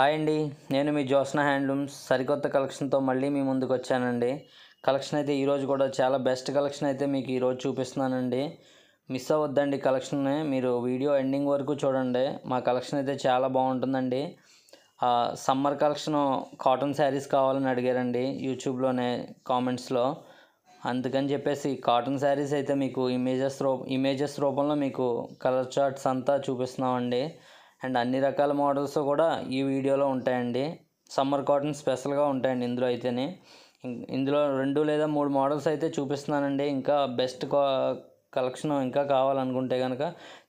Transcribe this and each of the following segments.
hi అండి నేను మీ Josna handlooms సరికొత్త కలెక్షన్తో మళ్ళీ మీ ముందుకు వచ్చానండి కలెక్షన్ అయితే ఈరోజు కూడా చాలా బెస్ట్ కలెక్షన్ అయితే మీకు ఈరోజు చూపిస్తున్నానండి మిస్ అవ్వద్దండి కలెక్షన్ మీరు వీడియో ఎండింగ్ వరకు చూడండి మా కలెక్షన్ అయితే చాలా బాగుంటుందండి సమ్మర్ కలెక్షన్ కాటన్ శారీస్ కావాలని అడిగారండి యూట్యూబ్లోనే కామెంట్స్లో అందుకని చెప్పేసి కాటన్ శారీస్ అయితే మీకు ఇమేజెస్ రూ ఇమేజెస్ రూపంలో మీకు కలర్ చార్ట్స్ అంతా చూపిస్తున్నామండి అండ్ అన్ని రకాల మోడల్స్ కూడా ఈ వీడియోలో ఉంటాయండి సమ్మర్ కాటన్ స్పెషల్గా ఉంటాయండి ఇందులో అయితేనే ఇందులో రెండు లేదా మూడు మోడల్స్ అయితే చూపిస్తున్నానండి ఇంకా బెస్ట్ కలెక్షన్ ఇంకా కావాలనుకుంటే కనుక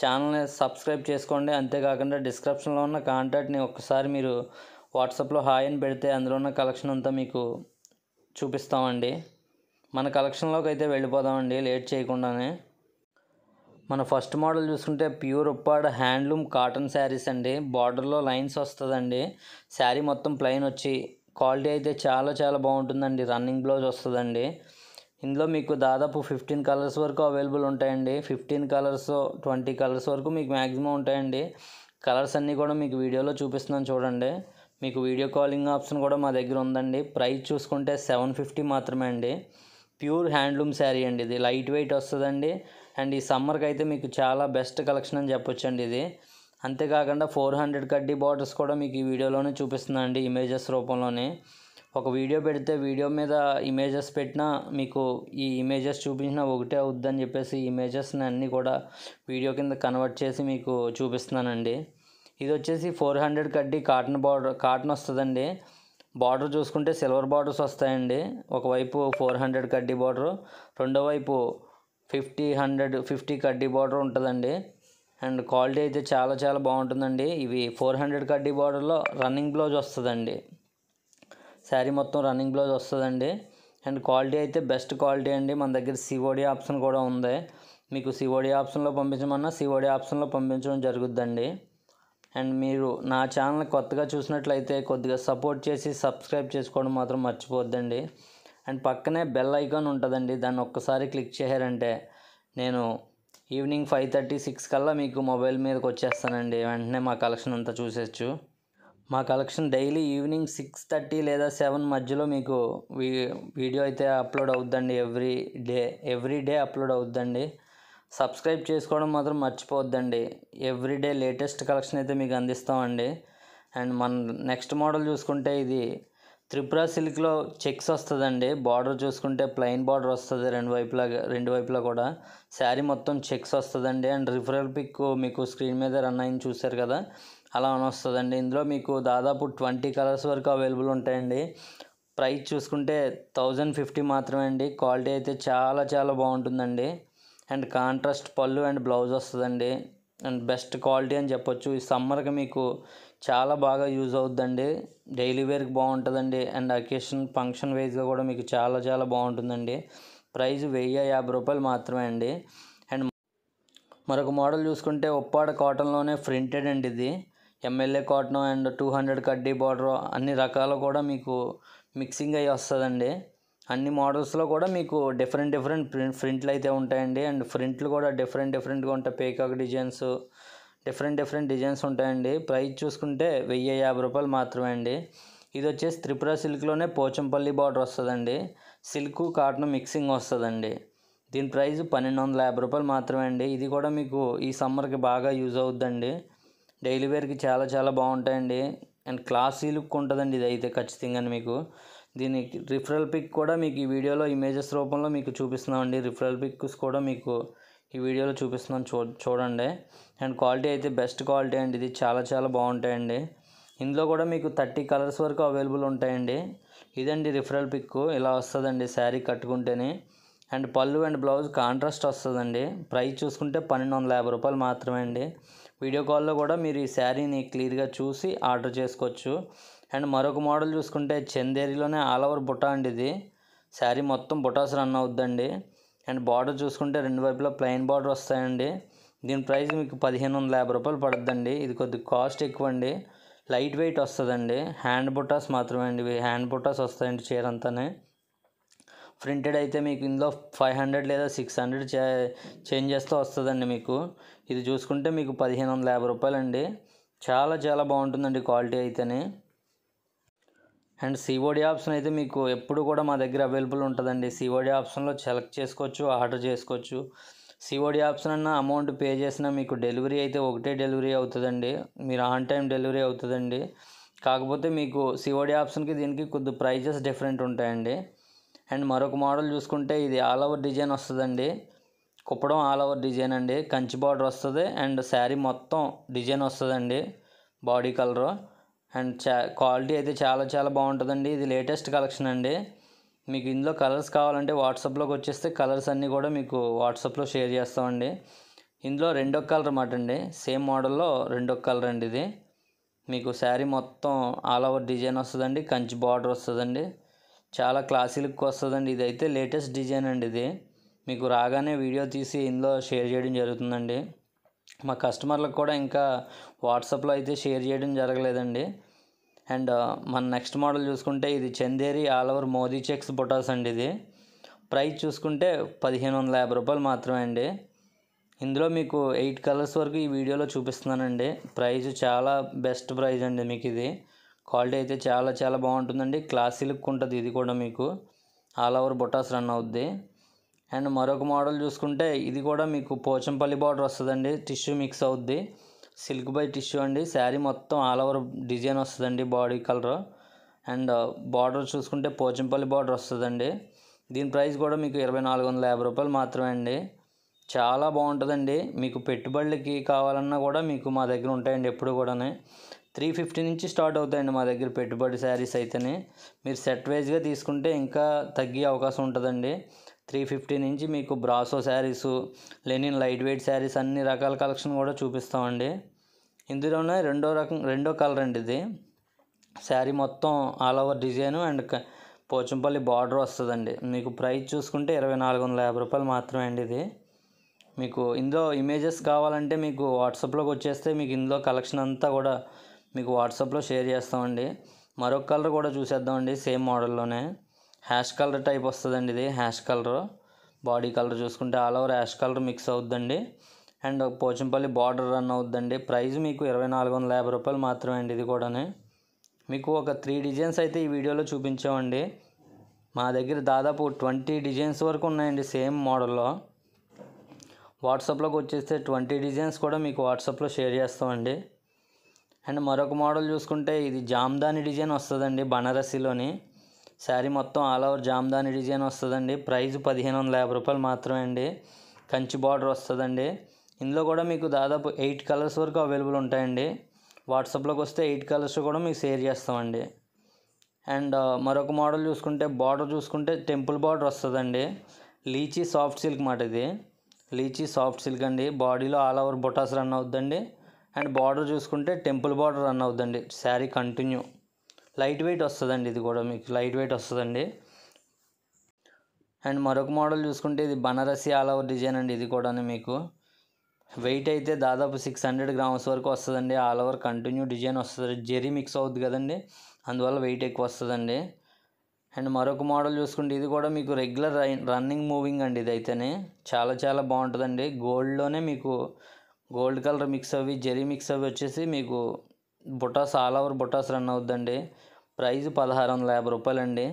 ఛానల్ని సబ్స్క్రైబ్ చేసుకోండి అంతేకాకుండా డిస్క్రిప్షన్లో ఉన్న కాంటాక్ట్ని ఒకసారి మీరు వాట్సాప్లో హాయ్ అని పెడితే అందులో ఉన్న కలెక్షన్ అంతా మీకు చూపిస్తామండి మన కలెక్షన్లోకి అయితే వెళ్ళిపోదామండి లేట్ చేయకుండానే మన ఫస్ట్ మోడల్ చూసుకుంటే pure Uppada handloom cotton saris అండి బార్డర్లో లైన్స్ వస్తుందండి శారీ మొత్తం ప్లెయిన్ వచ్చి క్వాలిటీ అయితే చాలా చాలా బాగుంటుందండి రన్నింగ్ బ్లౌజ్ వస్తుందండి ఇందులో మీకు దాదాపు ఫిఫ్టీన్ కలర్స్ వరకు అవైలబుల్ ఉంటాయండి ఫిఫ్టీన్ కలర్స్ ట్వంటీ కలర్స్ వరకు మీకు మ్యాక్సిమం ఉంటాయండి కలర్స్ అన్నీ కూడా మీకు వీడియోలో చూపిస్తున్నాను చూడండి మీకు వీడియో కాలింగ్ ఆప్షన్ కూడా మా దగ్గర ఉందండి ప్రైస్ చూసుకుంటే సెవెన్ ఫిఫ్టీ మాత్రమే అండి ప్యూర్ హ్యాండ్లూమ్ శారీ అండి ఇది లైట్ వెయిట్ వస్తుందండి అండ్ ఈ సమ్మర్కి అయితే మీకు చాలా బెస్ట్ కలెక్షన్ అని చెప్పొచ్చు అండి ఇది అంతేకాకుండా ఫోర్ హండ్రెడ్ కడ్డీ బాటిల్స్ కూడా మీకు ఈ వీడియోలోనే చూపిస్తుందండి ఇమేజెస్ రూపంలోనే ఒక వీడియో పెడితే వీడియో మీద ఇమేజెస్ పెట్టినా మీకు ఈ ఇమేజెస్ చూపించినా ఒకటే అవుద్దని చెప్పేసి ఇమేజెస్ని అన్నీ కూడా వీడియో కింద కన్వర్ట్ చేసి మీకు చూపిస్తున్నానండి ఇది వచ్చేసి ఫోర్ హండ్రెడ్ కడ్డీ కాటన్ బార్డర్ కాటన్ వస్తుందండి బార్డర్ చూసుకుంటే సిల్వర్ బార్డర్స్ వస్తాయండి ఒకవైపు ఫోర్ హండ్రెడ్ కడ్డీ బార్డరు రెండో వైపు ఫిఫ్టీ హండ్రెడ్ ఫిఫ్టీ కడ్డీ బార్డర్ ఉంటుందండి అండ్ క్వాలిటీ అయితే చాలా చాలా బాగుంటుందండి ఇవి ఫోర్ హండ్రెడ్ కడ్డీ బార్డర్లో రన్నింగ్ బ్లౌజ్ వస్తుందండి శారీ మొత్తం రన్నింగ్ బ్లౌజ్ వస్తుందండి అండ్ క్వాలిటీ అయితే బెస్ట్ క్వాలిటీ అండి మన దగ్గర సివోడి ఆప్షన్ కూడా ఉంది మీకు సివోడి ఆప్షన్లో పంపించమన్నా సివోడి ఆప్షన్లో పంపించడం జరుగుద్దండి అండ్ మీరు నా ఛానల్ కొత్తగా చూసినట్లయితే కొద్దిగా సపోర్ట్ చేసి సబ్స్క్రైబ్ చేసుకోవడం మాత్రం మర్చిపోద్దండి అండ్ పక్కనే బెల్ ఐకాన్ ఉంటుందండి దాన్ని ఒక్కసారి క్లిక్ చేశారంటే నేను ఈవినింగ్ ఫైవ్ థర్టీ సిక్స్ కల్లా మీకు మొబైల్ మీదకి వచ్చేస్తానండి వెంటనే మా కలెక్షన్ అంతా చూసేచ్చు మా collection daily evening six thirty లేదా సెవెన్ మధ్యలో మీకు వీ వీడియో అయితే అప్లోడ్ అవుద్దండి every day every day upload అవుద్దండి సబ్స్క్రైబ్ చేసుకోవడం మాత్రం మర్చిపోవద్దండి ఎవ్రీ డే లేటెస్ట్ కలెక్షన్ అయితే మీకు అందిస్తామండి అండ్ మన నెక్స్ట్ మోడల్ చూసుకుంటే ఇది త్రిపుర సిల్క్లో చెక్స్ వస్తుందండి బార్డర్ చూసుకుంటే ప్లెయిన్ బార్డర్ వస్తుంది రెండు వైపులా రెండు వైపులా కూడా శారీ మొత్తం చెక్స్ వస్తుందండి అండ్ రిఫరల్ పిక్ మీకు స్క్రీన్ మీద రన్ అయింది చూసారు కదా అలా అని వస్తుందండి ఇందులో మీకు దాదాపు ట్వంటీ కలర్స్ వరకు అవైలబుల్ ఉంటాయండి ప్రైస్ చూసుకుంటే థౌజండ్ ఫిఫ్టీ మాత్రమే అండి క్వాలిటీ అయితే చాలా చాలా బాగుంటుందండి and contrast pallu and blouse వస్తుందండి అండ్ బెస్ట్ క్వాలిటీ అని చెప్పొచ్చు ఈ సమ్మర్కి మీకు చాలా బాగా యూజ్ అవుతుందండి డైలీ వేర్కి బాగుంటుందండి అండ్ అకేషన్ ఫంక్షన్ వైజ్గా కూడా మీకు చాలా చాలా బాగుంటుందండి ప్రైస్ వెయ్యి యాభై రూపాయలు మాత్రమే అండి అండ్ మరొక మోడల్ చూసుకుంటే ఉప్పాడ కాటన్లోనే ప్రింటెడ్ అండి ఇది ఎమ్మెల్యే కాటన్ అండ్ టూ హండ్రెడ్ కడ్డీ బార్డర్ అన్ని రకాలు కూడా మీకు మిక్సింగ్ అయ్యి వస్తుందండి అన్ని మోడల్స్లో కూడా మీకు డిఫరెంట్ డిఫరెంట్ ప్రింట్ ప్రింట్లు అయితే ఉంటాయండి అండ్ ప్రింట్లు కూడా డిఫరెంట్ డిఫరెంట్గా ఉంటాయి peacock designs different different designs ఉంటాయండి ప్రైస్ చూసుకుంటే వెయ్యి యాభై రూపాయలు మాత్రమే అండి ఇది వచ్చేసి త్రిపుర సిల్క్లోనే పోచంపల్లి బార్డర్ వస్తుందండి సిల్క్ కాటన్ మిక్సింగ్ వస్తుందండి దీని ప్రైస్ పన్నెండు వందల యాభై రూపాయలు మాత్రమే అండి ఇది కూడా మీకు ఈ సమ్మర్కి బాగా యూజ్ అవుద్దండి డైలీ వేర్కి చాలా చాలా బాగుంటాయండి అండ్ క్లాస్ సిల్క్ ఉంటుందండి ఇది అయితే ఖచ్చితంగా మీకు దీని రిఫరల్ పిక్ కూడా మీకు ఈ వీడియోలో ఇమేజెస్ రూపంలో మీకు చూపిస్తున్నామండి రిఫరల్ పిక్స్ కూడా మీకు ఈ వీడియోలో చూపిస్తున్నాను చూ చూడండి అండ్ క్వాలిటీ అయితే బెస్ట్ క్వాలిటీ అండి ఇది చాలా చాలా బాగుంటాయండి ఇందులో కూడా మీకు థర్టీ కలర్స్ వరకు అవైలబుల్ ఉంటాయండి ఇదండి రిఫరల్ పిక్ ఇలా వస్తుందండి శారీ కట్టుకుంటేనే and pallu and blouse contrast వస్తుందండి ప్రైస్ చూసుకుంటే పన్నెండు వందల యాభై రూపాయలు మాత్రమే అండి వీడియో కాల్లో కూడా మీరు ఈ శారీని క్లియర్గా చూసి ఆర్డర్ చేసుకోవచ్చు అండ్ మరొక మోడల్ చూసుకుంటే చందేరిలోనే ఆల్ ఓవర్ బుటా అండి ఇది శారీ మొత్తం బుటాస్ రన్ అవుద్దండి అండ్ బార్డర్ చూసుకుంటే రెండు వైపులా ప్లెయిన్ బార్డర్ వస్తాయండి దీని ప్రైస్ మీకు పదిహేను వందల యాభై రూపాయలు పడుతుందండి ఇది కొద్దిగా కాస్ట్ ఎక్కువ అండి లైట్ వెయిట్ వస్తుందండి హ్యాండ్ బుటాస్ మాత్రమే అండి హ్యాండ్ బుటాస్ వస్తాయండి చీర అంతానే ప్రింటెడ్ అయితే మీకు ఇందులో ఫైవ్ హండ్రెడ్ లేదా సిక్స్ హండ్రెడ్ చే చేంజ్ చేస్తే వస్తుందండి మీకు ఇది చూసుకుంటే మీకు పదిహేను వందల యాభై రూపాయలండి చాలా చాలా బాగుంటుందండి క్వాలిటీ అయితేనే అండ్ సిఓడి ఆప్షన్ అయితే మీకు ఎప్పుడు కూడా మా దగ్గర అవైలబుల్ ఉంటుందండి సిఓడి ఆప్షన్లో సెలెక్ట్ చేసుకోవచ్చు ఆర్డర్ చేసుకోవచ్చు సిఓడి ఆప్షన్ అన్న అమౌంట్ పే చేసినా మీకు డెలివరీ అయితే ఒకటే డెలివరీ అవుతుందండి మీరు ఆన్ టైం డెలివరీ అవుతుందండి కాకపోతే మీకు సిఓడి ఆప్షన్కి దీనికి కొద్ది ప్రైజెస్ డిఫరెంట్ ఉంటాయండి అండ్ మరొక మోడల్ చూసుకుంటే ఇది ఆల్ ఓవర్ డిజైన్ వస్తుందండి కుప్పడం ఆల్ ఓవర్ డిజైన్ అండి కంచి బార్డర్ వస్తుంది అండ్ శారీ మొత్తం డిజైన్ వస్తుందండి బాడీ కలరు అండ్ చా క్వాలిటీ అయితే చాలా చాలా బాగుంటుందండి ఇది లేటెస్ట్ కలెక్షన్ అండి మీకు ఇందులో కలర్స్ కావాలంటే వాట్సాప్లోకి వచ్చేస్తే కలర్స్ అన్నీ కూడా మీకు వాట్సాప్లో షేర్ చేస్తామండి ఇందులో రెండో కలర్ అన్నమాట అండి సేమ్ మోడల్లో రెండో కలర్ అండి ఇది మీకు శారీ మొత్తం ఆల్ ఓవర్ డిజైన్ వస్తుందండి కంచి బార్డర్ వస్తుందండి చాలా క్లాసీ లుక్ వస్తుందండి ఇది అయితే లేటెస్ట్ డిజైన్ అండి ఇది మీకు రాగానే వీడియో తీసి ఇందులో షేర్ చేయడం జరుగుతుందండి మా కస్టమర్లకు కూడా ఇంకా వాట్సాప్లో అయితే షేర్ చేయడం జరగలేదండి అండ్ మన నెక్స్ట్ మోడల్ చూసుకుంటే ఇది చందేరి ఆల్ ఓవర్ మోదీ చెక్స్ బొటాస్ అండి ఇది ప్రైస్ చూసుకుంటే పదిహేను వందల యాభై రూపాయలు మాత్రమే అండి ఇందులో మీకు ఎయిట్ కలర్స్ వరకు ఈ వీడియోలో చూపిస్తున్నానండి ప్రైజ్ చాలా బెస్ట్ ప్రైజ్ అండి మీకు ఇది క్వాలిటీ అయితే చాలా చాలా బాగుంటుందండి క్లాసీ లుక్ ఉంటుంది ఇది కూడా మీకు ఆల్ ఓవర్ బొటాస్ రన్ అవుద్ది అండ్ మరొక మోడల్ చూసుకుంటే ఇది కూడా మీకు పోచంపల్లి బార్డర్ వస్తుందండి టిష్యూ మిక్స్ అవుద్ది సిల్క్ బై టిష్యూ అండి శారీ మొత్తం ఆల్ ఓవర్ డిజైన్ వస్తుందండి బాడీ కలర్ అండ్ బార్డర్ చూసుకుంటే పోచంపల్లి బార్డర్ వస్తుందండి దీని ప్రైస్ కూడా మీకు ఇరవై నాలుగు వందల యాభై రూపాయలు మాత్రమే అండి చాలా బాగుంటుందండి మీకు పెట్టుబడులకి కావాలన్నా కూడా మీకు మా దగ్గర ఉంటాయండి ఎప్పుడు కూడా త్రీ ఫిఫ్టీ నుంచి స్టార్ట్ అవుతాయండి మా దగ్గర పెట్టుబడి శారీస్ అయితేనే మీరు సెట్ వైజ్గా తీసుకుంటే ఇంకా తగ్గే అవకాశం ఉంటుందండి త్రీ ఫిఫ్టీ నుంచి మీకు brasso saris linen light weight saris అన్ని రకాల కలెక్షన్ కూడా చూపిస్తామండి ఇందులోనే రెండో రకం రెండో కలర్ అండి ఇది శారీ మొత్తం all over design and Pochampally border వస్తుందండి మీకు ప్రైస్ చూసుకుంటే ఇరవై నాలుగు వందల యాభై రూపాయలు మాత్రమే అండి ఇది మీకు ఇందులో ఇమేజెస్ కావాలంటే మీకు వాట్సాప్లోకి వచ్చేస్తే మీకు ఇందులో కలెక్షన్ అంతా కూడా మీకు వాట్సాప్లో షేర్ చేస్తామండి మరొక కలర్ కూడా చూసేద్దామండి సేమ్ మోడల్లోనే హ్యాష్ కలర్ టైప్ వస్తుందండి ఇది హ్యాష్ కలర్ బాడీ కలర్ చూసుకుంటే all over hash colour mix అవుద్దండి అండ్ పోచంపల్లి బార్డర్ రన్ అవుద్దండి ప్రైస్ మీకు ఇరవై నాలుగు వందల యాభై రూపాయలు మాత్రమే అండి ఇది కూడా మీకు ఒక త్రీ డిజైన్స్ అయితే ఈ వీడియోలో చూపించామండి మా దగ్గర దాదాపు ట్వంటీ డిజైన్స్ వరకు ఉన్నాయండి సేమ్ మోడల్లో వాట్సాప్లోకి వచ్చేస్తే ట్వంటీ డిజైన్స్ కూడా మీకు వాట్సాప్లో షేర్ చేస్తామండి అండ్ మరొక మోడల్ చూసుకుంటే ఇది జామ్దాని డిజైన్ వస్తుందండి బనారసీలోని శారీ మొత్తం ఆల్ ఓవర్ జామ్దాని డిజైన్ వస్తుందండి ప్రైజ్ పదిహేను వందల యాభై రూపాయలు మాత్రమే అండి కంచి బార్డర్ వస్తుందండి ఇందులో కూడా మీకు దాదాపు ఎయిట్ కలర్స్ వరకు అవైలబుల్ ఉంటాయండి వాట్సాప్లోకి వస్తే ఎయిట్ కలర్స్ కూడా మీకు షేర్ చేస్తామండి అండ్ uh, మరొక మోడల్ చూసుకుంటే బార్డర్ చూసుకుంటే టెంపుల్ బార్డర్ వస్తుందండి లీచీ సాఫ్ట్ సిల్క్ మాట ఇది లీచీ సాఫ్ట్ సిల్క్ అండి బాడీలో ఆల్ ఓవర్ బొటాస్ రన్ అవుద్దండి అండ్ బార్డర్ చూసుకుంటే టెంపుల్ బార్డర్ రన్ అవుద్దండి శారీ కంటిన్యూ లైట్ వెయిట్ వస్తుందండి ఇది కూడా మీకు లైట్ వెయిట్ వస్తుందండి అండ్ మరొక మోడల్ చూసుకుంటే ఇది బనారసి ఆల్ ఓవర్ డిజైన్ అండి ఇది కూడా మీకు వెయిట్ అయితే దాదాపు సిక్స్ హండ్రెడ్ గ్రామ్స్ వరకు వస్తుందండి ఆల్ ఓవర్ కంటిన్యూ డిజైన్ వస్తుంది జెరీ మిక్స్ అవుద్ది కదండి అందువల్ల వెయిట్ ఎక్కువ వస్తుందండి అండ్ మరొక మోడల్ చూసుకుంటే ఇది కూడా మీకు రెగ్యులర్ రన్నింగ్ మూవింగ్ అండి ఇది అయితేనే చాలా చాలా బాగుంటుందండి గోల్డ్లోనే మీకు గోల్డ్ కలర్ మిక్స్ అవి జెరీ మిక్స్ అవి వచ్చేసి మీకు butas all over butas run అవుద్దండి ప్రైస్ పదహారు వందల యాభై రూపాయలండి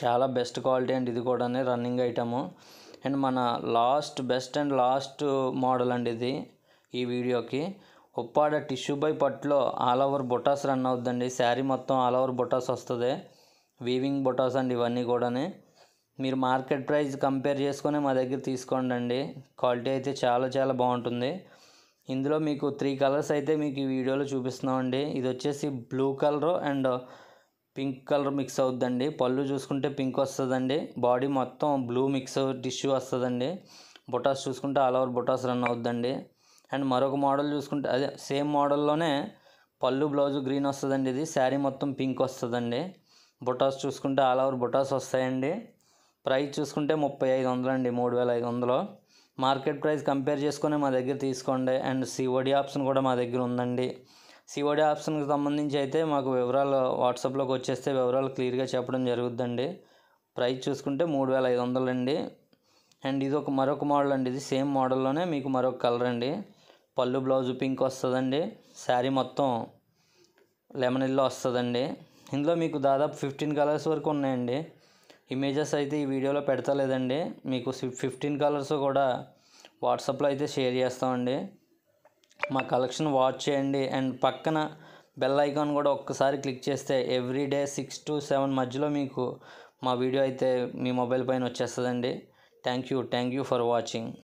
చాలా బెస్ట్ క్వాలిటీ అండి ఇది కూడా రన్నింగ్ ఐటము అండ్ మన last best and last model అండి ఇది ఈ వీడియోకి ఉప్పాడ టిష్యూ బై పట్లో ఆల్ ఓవర్ బొటాస్ రన్ అవుద్దండి శారీ మొత్తం ఆల్ ఓవర్ బొటాస్ వస్తుంది వీవింగ్ బొటాస్ అండి ఇవన్నీ కూడా మీరు మార్కెట్ ప్రైస్ కంపేర్ చేసుకొని మా దగ్గర తీసుకోండి అండి క్వాలిటీ అయితే చాలా చాలా బాగుంటుంది ఇందులో మీకు త్రీ కలర్స్ అయితే మీకు ఈ వీడియోలో చూపిస్తున్నామండి ఇది వచ్చేసి blue colour and pink colour mix అవుతుందండి పళ్ళు చూసుకుంటే పింక్ వస్తుందండి బాడీ మొత్తం బ్లూ మిక్స్ టిష్యూ వస్తుందండి బొటాస్ చూసుకుంటే ఆల్ ఓవర్ బొటాస్ రన్ అవుతుందండి అండ్ మరొక మోడల్ చూసుకుంటే అదే సేమ్ మోడల్లోనే పళ్ళు బ్లౌజ్ గ్రీన్ వస్తుందండి ఇది శారీ మొత్తం పింక్ వస్తుందండి బొటాస్ చూసుకుంటే ఆల్ ఓవర్ బొటాస్ వస్తాయండి ప్రైస్ చూసుకుంటే ముప్పై ఐదు వందలండి మూడు వేల ఐదు వందలు మార్కెట్ ప్రైస్ కంపేర్ చేసుకొని మా దగ్గర తీసుకోండి అండ్ సిఓడి ఆప్షన్ కూడా మా దగ్గర ఉందండి సిఓడి ఆప్షన్కి సంబంధించి అయితే మాకు వివరాలు వాట్సాప్లోకి వచ్చేస్తే వివరాలు క్లియర్గా చెప్పడం జరుగుద్దండి ప్రైస్ చూసుకుంటే మూడు వేల ఐదు వందలు అండి అండ్ ఇది ఒక మరొక మోడల్ అండి ఇది సేమ్ మోడల్లోనే మీకు మరొక కలర్ అండి పళ్ళు బ్లౌజ్ పింక్ వస్తుందండి శారీ మొత్తం లెమన్ ఎల్లో వస్తుందండి ఇందులో మీకు దాదాపు ఫిఫ్టీన్ కలర్స్ వరకు ఉన్నాయండి ఇమేజెస్ అయితే ఈ వీడియోలో పెడతలేదండి మీకు ఫిఫ్టీన్ కలర్స్ కూడా వాట్సాప్లో అయితే షేర్ చేస్తామండి మా కలెక్షన్ వాచ్ చేయండి అండ్ పక్కన బెల్ ఐకాన్ కూడా ఒక్కసారి క్లిక్ చేస్తే every day six to seven మధ్యలో మీకు మా వీడియో అయితే మీ మొబైల్ పైన వచ్చేస్తుందండి thank you thank you for watching